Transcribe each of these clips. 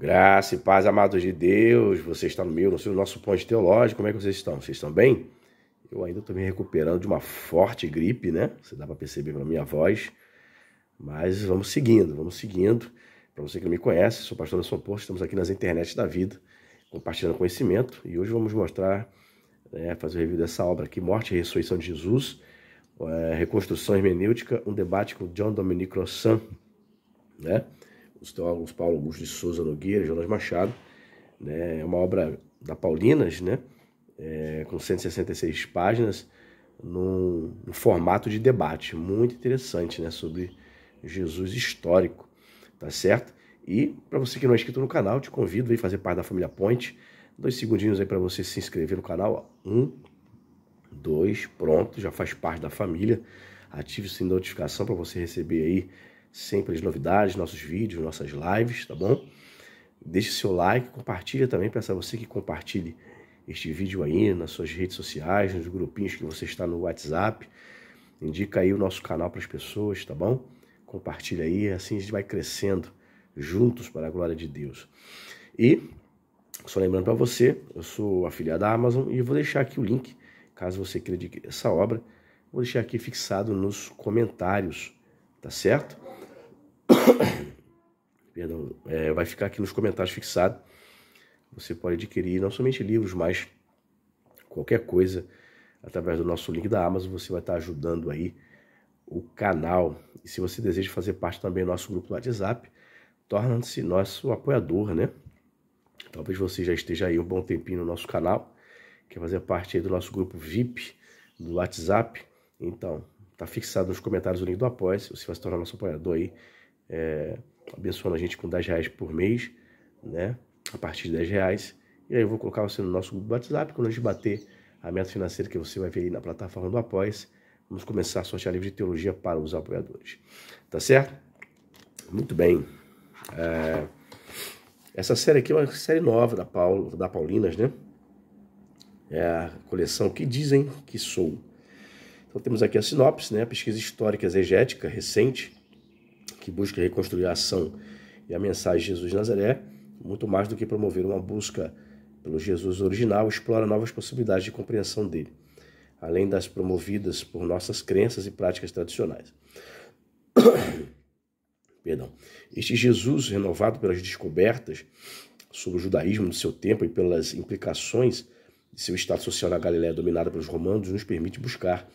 Graça e paz, amados de Deus. Você está no meu, no nosso ponto teológico. Como é que vocês estão? Vocês estão bem? Eu ainda estou me recuperando de uma forte gripe, né? Você dá para perceber pela minha voz. Mas vamos seguindo, vamos seguindo. Para você que não me conhece, sou pastor Nelson Porto, estamos aqui nas internet da vida, compartilhando conhecimento. E hoje vamos mostrar, né, fazer o review dessa obra aqui, Morte e Ressurreição de Jesus, é, Reconstrução Hermenêutica, um debate com John Dominique Rossan, né? os teólogos Paulo Augusto de Souza Nogueira, Jonas Machado, né? É uma obra da Paulinas, né? É, com 166 páginas, num, num, formato de debate muito interessante, né? Sobre Jesus histórico, tá certo? E para você que não é inscrito no canal, te convido a vir fazer parte da família Ponte. Dois segundinhos aí para você se inscrever no canal. Um, dois, pronto, já faz parte da família. Ative o sininho de notificação para você receber aí sempre as novidades, nossos vídeos, nossas lives, tá bom? Deixe seu like, compartilha também, peço a você que compartilhe este vídeo aí nas suas redes sociais, nos grupinhos que você está no WhatsApp. Indica aí o nosso canal para as pessoas, tá bom? Compartilha aí, assim a gente vai crescendo juntos para a glória de Deus. E só lembrando para você, eu sou afiliado da Amazon e vou deixar aqui o link, caso você queira adquirir essa obra, vou deixar aqui fixado nos comentários, tá certo? Perdão, é, vai ficar aqui nos comentários fixado. Você pode adquirir não somente livros, mas qualquer coisa através do nosso link da Amazon. Você vai estar ajudando aí o canal. E se você deseja fazer parte também do nosso grupo do WhatsApp, torna-se nosso apoiador, né? Talvez você já esteja aí um bom tempinho no nosso canal, quer fazer parte aí do nosso grupo VIP do WhatsApp. Então, tá fixado nos comentários o link do apoia -se. Você vai se tornar nosso apoiador aí é, abençoando a gente com 10 reais por mês, né? A partir de 10 reais. E aí eu vou colocar você no nosso grupo WhatsApp. Quando a gente bater a meta financeira que você vai ver aí na plataforma do Após, vamos começar a sortear livro de teologia para os apoiadores. Tá certo? Muito bem. É, essa série aqui é uma série nova da, Paulo, da Paulinas, né? É a coleção Que Dizem Que Sou. Então temos aqui a sinopse, né? A pesquisa histórica exegética recente que busca reconstruir a ação e a mensagem de Jesus de Nazaré, muito mais do que promover uma busca pelo Jesus original, explora novas possibilidades de compreensão dele, além das promovidas por nossas crenças e práticas tradicionais. Perdão. Este Jesus, renovado pelas descobertas sobre o judaísmo do seu tempo e pelas implicações de seu estado social na Galiléia dominada pelos romanos, nos permite buscar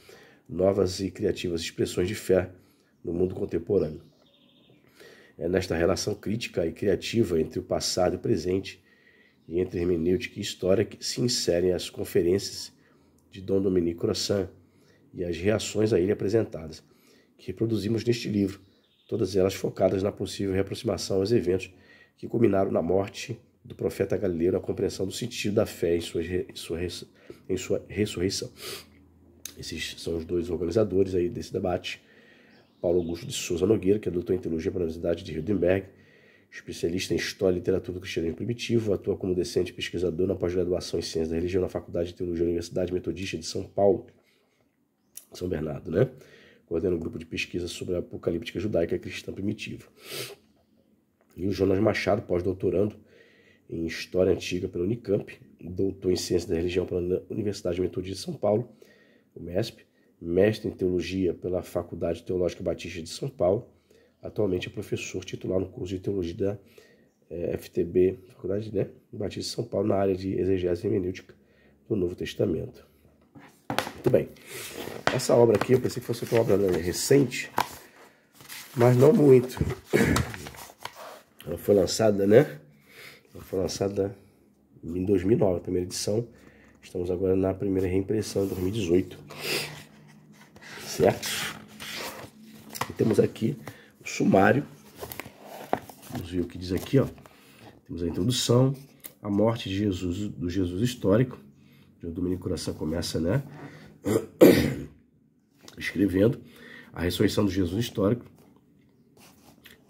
novas e criativas expressões de fé no mundo contemporâneo é nesta relação crítica e criativa entre o passado e o presente e entre hermenêutica e história que se inserem as conferências de Dom Dominique Croissant e as reações a ele apresentadas, que reproduzimos neste livro, todas elas focadas na possível reaproximação aos eventos que culminaram na morte do profeta Galileu a compreensão do sentido da fé em sua, em sua ressurreição. Esses são os dois organizadores aí desse debate. Paulo Augusto de Souza Nogueira, que é doutor em Teologia pela Universidade de Heidelberg, especialista em História e Literatura do Cristianismo Primitivo, atua como docente e pesquisador na pós-graduação em Ciências da Religião na Faculdade de Teologia da Universidade Metodista de São Paulo, São Bernardo, né? Coordena um grupo de pesquisa sobre a apocalíptica judaica cristã primitiva. E o Jonas Machado, pós-doutorando em História Antiga pela Unicamp, doutor em Ciências da Religião pela Universidade Metodista de São Paulo, o MESP, mestre em teologia pela Faculdade Teológica Batista de São Paulo. Atualmente é professor titular no curso de teologia da eh, FTB, Faculdade né, Batista de São Paulo, na área de exegese hermenêutica do Novo Testamento. Muito bem. Essa obra aqui, eu pensei que fosse uma obra né, recente, mas não muito. Ela foi lançada, né? Ela foi lançada em 2009, a primeira edição. Estamos agora na primeira reimpressão, 2018 certo? E temos aqui o sumário. Vamos ver o que diz aqui, ó. Temos a introdução, a morte de Jesus, do Jesus histórico. O Domínio Coração começa, né? Escrevendo. A ressurreição do Jesus histórico.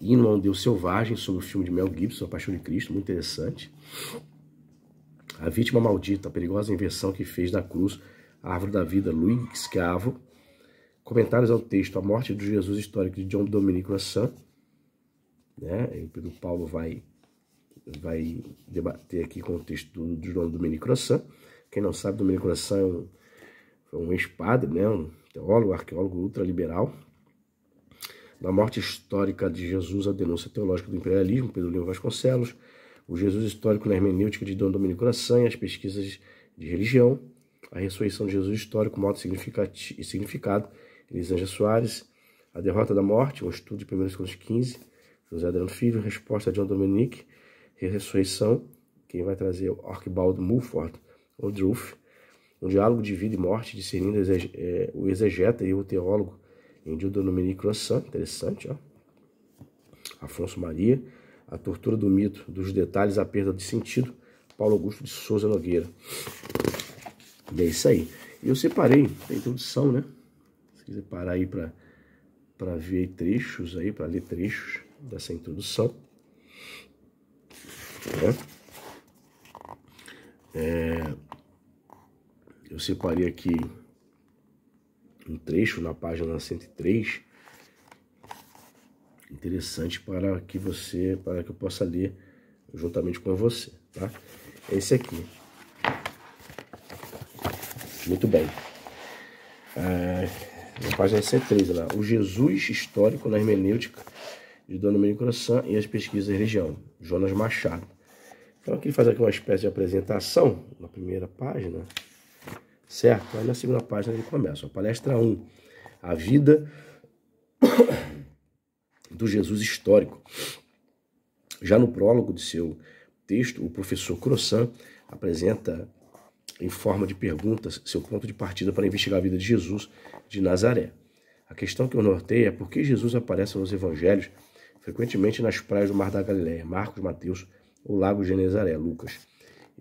Hino a um Deus Selvagem, sobre o filme de Mel Gibson, A Paixão de Cristo, muito interessante. A Vítima Maldita, a perigosa inversão que fez da cruz a árvore da vida, Luiz Cavo, Comentários ao texto A Morte do Jesus Histórico de John Dominic Rossan. Né? o Pedro Paulo vai, vai debater aqui com o texto do, John Dominic Rossan. Quem não sabe, Dominic Rossan é um, um ex-padre, né? um teólogo, arqueólogo ultraliberal. Na Morte Histórica de Jesus, a Denúncia Teológica do Imperialismo, Pedro Lima Vasconcelos. O Jesus Histórico na Hermenêutica de Dom Dominico Nassan e as Pesquisas de Religião. A Ressurreição de Jesus Histórico, Modo e Significado, Elisângela Soares, A Derrota da Morte, um estudo de 1 Coríntios 15, José Adriano Filho, Resposta de John Dominique, Ressurreição, quem vai trazer é o Archibald Mulford, o Druff, um diálogo de vida e morte, discernindo o é, exegeta e o teólogo em John Dominique Croissant, interessante, ó. Afonso Maria, A Tortura do Mito, dos Detalhes à Perda de Sentido, Paulo Augusto de Souza Nogueira. E é isso aí. E Eu separei, tem introdução, né? Se quiser parar aí para ver trechos aí, para ler trechos dessa introdução. Né? É, eu separei aqui um trecho na página 103 interessante para que você para que eu possa ler juntamente com você tá é esse aqui muito bem é, na página 103, lá, o Jesus Histórico na Hermenêutica de Dona Domenico Crossan e as Pesquisas da Religião, Jonas Machado. Então aqui ele faz aqui uma espécie de apresentação, na primeira página, certo? Aí na segunda página ele começa, A palestra 1, a vida do Jesus Histórico. Já no prólogo de seu texto, o professor Crossan apresenta em forma de perguntas, seu ponto de partida para investigar a vida de Jesus de Nazaré. A questão que eu notei é por que Jesus aparece nos evangelhos frequentemente nas praias do Mar da Galiléia, Marcos, Mateus ou Lago de Genezaré, Lucas.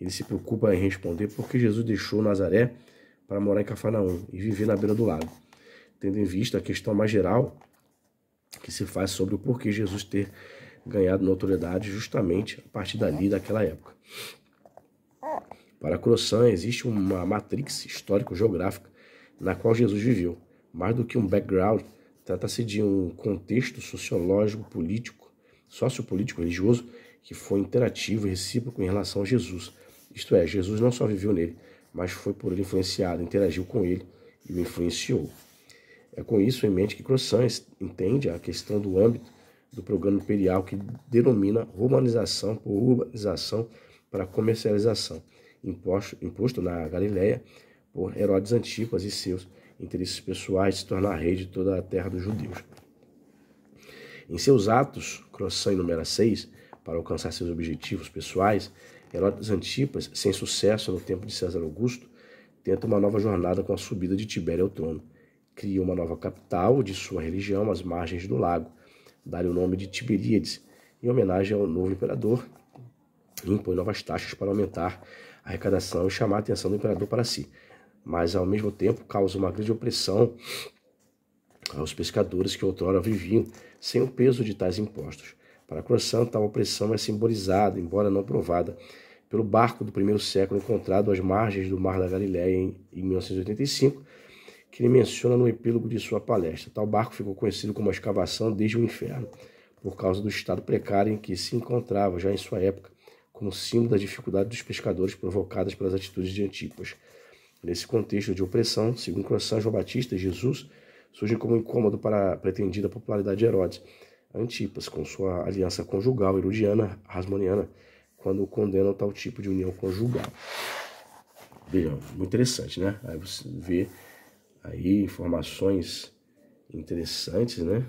Ele se preocupa em responder por que Jesus deixou Nazaré para morar em Cafarnaum e viver na beira do lago, tendo em vista a questão mais geral que se faz sobre o porquê Jesus ter ganhado notoriedade justamente a partir dali daquela época. Para Croissant, existe uma matrix histórico-geográfica na qual Jesus viveu. Mais do que um background, trata-se de um contexto sociológico, político, sociopolítico, religioso, que foi interativo e recíproco em relação a Jesus. Isto é, Jesus não só viveu nele, mas foi por ele influenciado, interagiu com ele e o influenciou. É com isso em mente que Croissant entende a questão do âmbito do programa imperial que denomina romanização por urbanização para comercialização imposto, imposto na Galiléia por Herodes Antipas e seus interesses pessoais de se tornar rei de toda a terra dos judeus. Em seus atos, Crossan número 6, para alcançar seus objetivos pessoais, Herodes Antipas, sem sucesso no tempo de César Augusto, tenta uma nova jornada com a subida de Tibério ao trono. Cria uma nova capital de sua religião às margens do lago, dá-lhe o nome de Tiberíades, em homenagem ao novo imperador, e impõe novas taxas para aumentar arrecadação e chamar a atenção do imperador para si. Mas, ao mesmo tempo, causa uma grande opressão aos pescadores que outrora viviam sem o peso de tais impostos. Para Croissant, tal opressão é simbolizada, embora não provada, pelo barco do primeiro século encontrado às margens do Mar da Galileia em, em 1985, que ele menciona no epílogo de sua palestra. Tal barco ficou conhecido como a escavação desde o inferno, por causa do estado precário em que se encontrava já em sua época como símbolo da dificuldade dos pescadores provocadas pelas atitudes de Antipas. Nesse contexto de opressão, segundo Croissant, João Batista Jesus surge como incômodo para a pretendida popularidade de Herodes. Antipas, com sua aliança conjugal erudiana, rasmoniana, quando condenam tal tipo de união conjugal. Vejam, muito interessante, né? Aí você vê aí informações interessantes, né?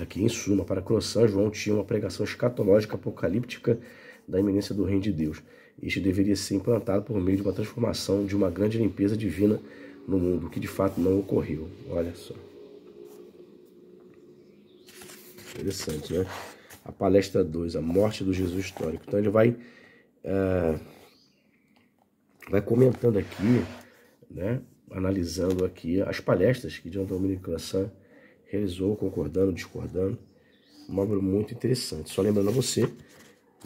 Aqui, em suma, para Croissant, João tinha uma pregação escatológica apocalíptica da iminência do reino de Deus. Este deveria ser implantado por meio de uma transformação, de uma grande limpeza divina no mundo, que de fato não ocorreu. Olha só. Interessante, né? A palestra 2, a morte do Jesus histórico. Então ele vai, é, vai comentando aqui, né, analisando aqui as palestras que John Dominic Croissant realizou, concordando, discordando. Uma obra muito interessante. Só lembrando a você,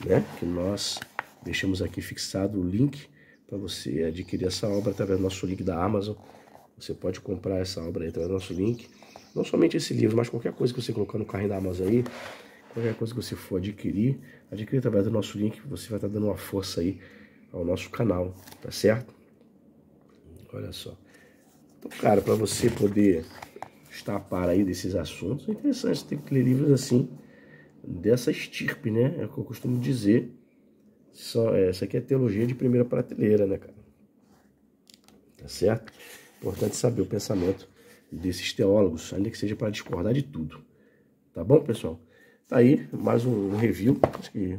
né, que nós deixamos aqui fixado o link para você adquirir essa obra através do nosso link da Amazon. Você pode comprar essa obra aí através do nosso link. Não somente esse livro, mas qualquer coisa que você colocar no carrinho da Amazon aí, qualquer coisa que você for adquirir, adquirir através do nosso link, você vai estar dando uma força aí ao nosso canal, tá certo? Olha só. Então, cara, para você poder está par aí desses assuntos, é interessante, ter que ler livros assim, dessa estirpe, né? É o que eu costumo dizer. Só, essa é, aqui é teologia de primeira prateleira, né, cara? Tá certo? Importante saber o pensamento desses teólogos, ainda que seja para discordar de tudo. Tá bom, pessoal? Tá aí mais um review. Acho que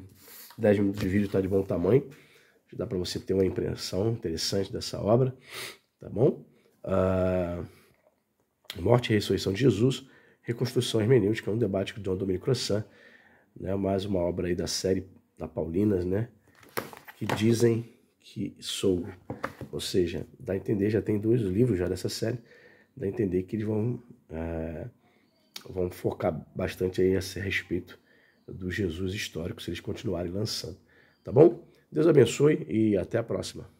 10 minutos de vídeo está de bom tamanho. Dá para você ter uma impressão interessante dessa obra. Tá bom? Uh... Morte e Ressurreição de Jesus, Reconstrução Hermenêutica, um debate do Dom Domingo Crossan, né, mais uma obra aí da série da Paulinas, né, que dizem que sou. Ou seja, dá a entender, já tem dois livros já dessa série, dá a entender que eles vão, é, vão focar bastante aí a respeito do Jesus histórico, se eles continuarem lançando. Tá bom? Deus abençoe e até a próxima.